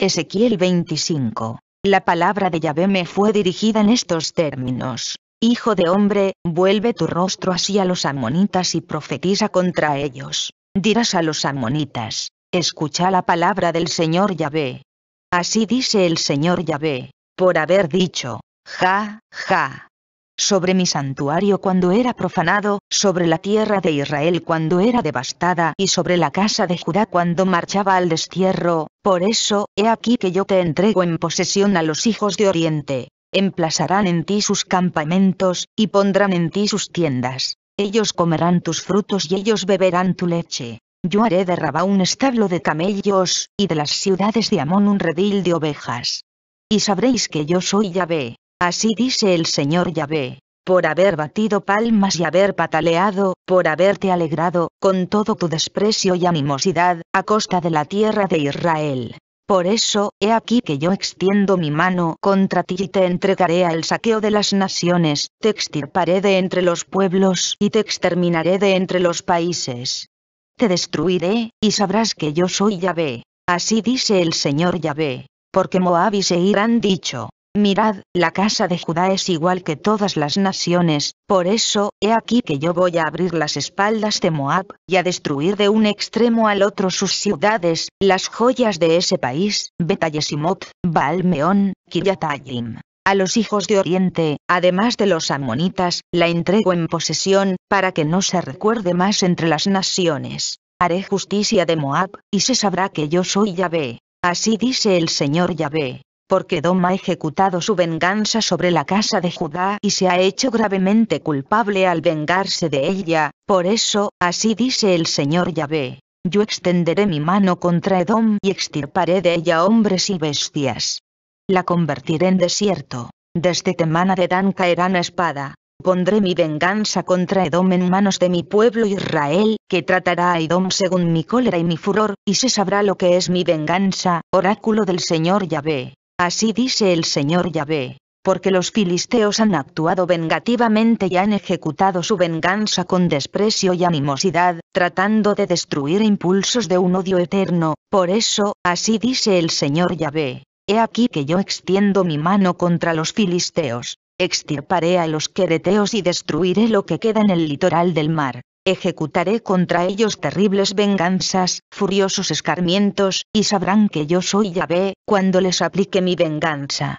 Ezequiel 25. La palabra de Yahvé me fue dirigida en estos términos. Hijo de hombre, vuelve tu rostro así los amonitas y profetiza contra ellos. Dirás a los amonitas, escucha la palabra del Señor Yahvé. Así dice el Señor Yahvé, por haber dicho, ja, ja, sobre mi santuario cuando era profanado, sobre la tierra de Israel cuando era devastada y sobre la casa de Judá cuando marchaba al destierro, por eso, he aquí que yo te entrego en posesión a los hijos de Oriente. Emplazarán en ti sus campamentos, y pondrán en ti sus tiendas. Ellos comerán tus frutos y ellos beberán tu leche. Yo haré de Rabá un establo de camellos, y de las ciudades de Amón un redil de ovejas. Y sabréis que yo soy Yahvé. Así dice el Señor Yahvé, por haber batido palmas y haber pataleado, por haberte alegrado, con todo tu desprecio y animosidad, a costa de la tierra de Israel. Por eso, he aquí que yo extiendo mi mano contra ti y te entregaré al saqueo de las naciones, te extirparé de entre los pueblos y te exterminaré de entre los países. Te destruiré, y sabrás que yo soy Yahvé. Así dice el Señor Yahvé. Porque Moab y Seir han dicho, Mirad, la casa de Judá es igual que todas las naciones, por eso, he aquí que yo voy a abrir las espaldas de Moab, y a destruir de un extremo al otro sus ciudades, las joyas de ese país, Betayesimot, Baalmeón, Kiryatayim. A los hijos de Oriente, además de los amonitas, la entrego en posesión, para que no se recuerde más entre las naciones. Haré justicia de Moab, y se sabrá que yo soy Yahvé. Así dice el Señor Yahvé porque Dom ha ejecutado su venganza sobre la casa de Judá y se ha hecho gravemente culpable al vengarse de ella, por eso, así dice el Señor Yahvé. Yo extenderé mi mano contra Edom y extirparé de ella hombres y bestias. La convertiré en desierto. Desde Temana de Dan caerán a espada. Pondré mi venganza contra Edom en manos de mi pueblo Israel, que tratará a Edom según mi cólera y mi furor, y se sabrá lo que es mi venganza, oráculo del Señor Yahvé. Así dice el Señor Yahvé, porque los filisteos han actuado vengativamente y han ejecutado su venganza con desprecio y animosidad, tratando de destruir impulsos de un odio eterno, por eso, así dice el Señor Yahvé, he aquí que yo extiendo mi mano contra los filisteos, extirparé a los quereteos y destruiré lo que queda en el litoral del mar, ejecutaré contra ellos terribles venganzas, furiosos escarmientos, y sabrán que yo soy Yahvé, cuando les aplique mi venganza.